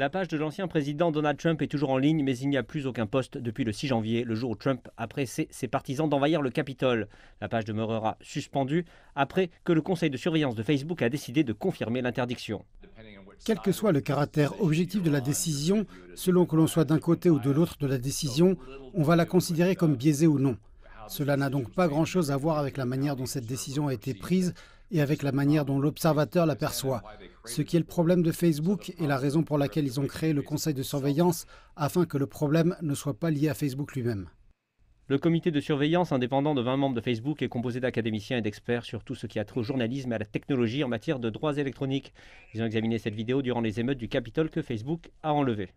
La page de l'ancien président Donald Trump est toujours en ligne, mais il n'y a plus aucun poste depuis le 6 janvier, le jour où Trump a pressé ses partisans d'envahir le Capitole. La page demeurera suspendue après que le conseil de surveillance de Facebook a décidé de confirmer l'interdiction. Quel que soit le caractère objectif de la décision, selon que l'on soit d'un côté ou de l'autre de la décision, on va la considérer comme biaisée ou non. Cela n'a donc pas grand-chose à voir avec la manière dont cette décision a été prise et avec la manière dont l'observateur l'aperçoit ce qui est le problème de Facebook et la raison pour laquelle ils ont créé le conseil de surveillance afin que le problème ne soit pas lié à Facebook lui-même. Le comité de surveillance indépendant de 20 membres de Facebook est composé d'académiciens et d'experts sur tout ce qui a trait au journalisme et à la technologie en matière de droits électroniques. Ils ont examiné cette vidéo durant les émeutes du Capitole que Facebook a enlevé.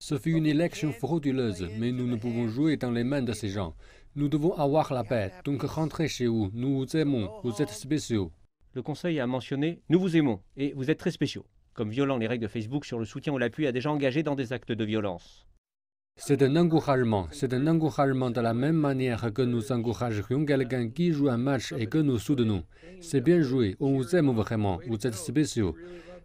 Ce fut une élection frauduleuse, mais nous ne pouvons jouer dans les mains de ces gens. Nous devons avoir la paix, donc rentrez chez vous. Nous vous aimons, vous êtes spéciaux le Conseil a mentionné Nous vous aimons et vous êtes très spéciaux, comme violant les règles de Facebook sur le soutien ou l'appui à déjà engagé dans des actes de violence. C'est un encouragement. C'est un encouragement de la même manière que nous encouragerions quelqu'un qui joue un match et que nous soutenons. C'est bien joué, on vous aime vraiment, vous êtes spéciaux.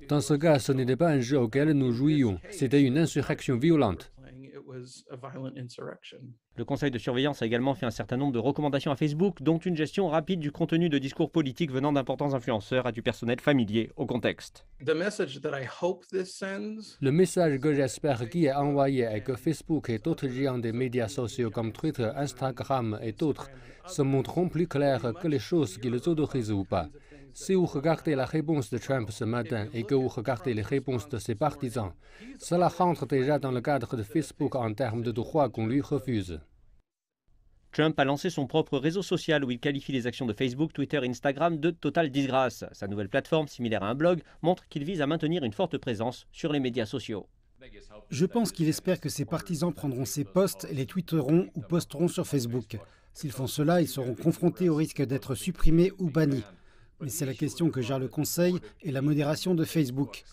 Dans ce cas, ce n'était pas un jeu auquel nous jouions, c'était une insurrection violente. Le conseil de surveillance a également fait un certain nombre de recommandations à Facebook, dont une gestion rapide du contenu de discours politiques venant d'importants influenceurs à du personnel familier au contexte. Le message que j'espère qu'il est envoyé est que Facebook et d'autres géants des médias sociaux comme Twitter, Instagram et d'autres se montreront plus clairs que les choses qu'ils autorisent ou pas. Si vous regardez la réponse de Trump ce matin et que vous regardez les réponses de ses partisans, cela rentre déjà dans le cadre de Facebook en termes de droits qu'on lui refuse. Trump a lancé son propre réseau social où il qualifie les actions de Facebook, Twitter et Instagram de totale disgrâce. Sa nouvelle plateforme, similaire à un blog, montre qu'il vise à maintenir une forte présence sur les médias sociaux. Je pense qu'il espère que ses partisans prendront ses posts, les twitteront ou posteront sur Facebook. S'ils font cela, ils seront confrontés au risque d'être supprimés ou bannis. Mais c'est la question que gère le Conseil et la modération de Facebook.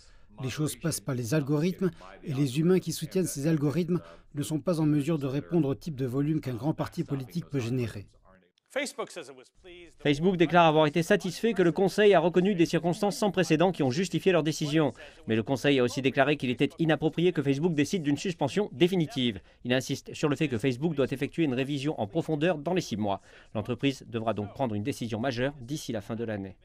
Les choses passent par les algorithmes et les humains qui soutiennent ces algorithmes ne sont pas en mesure de répondre au type de volume qu'un grand parti politique peut générer. Facebook déclare avoir été satisfait que le Conseil a reconnu des circonstances sans précédent qui ont justifié leur décision. Mais le Conseil a aussi déclaré qu'il était inapproprié que Facebook décide d'une suspension définitive. Il insiste sur le fait que Facebook doit effectuer une révision en profondeur dans les six mois. L'entreprise devra donc prendre une décision majeure d'ici la fin de l'année.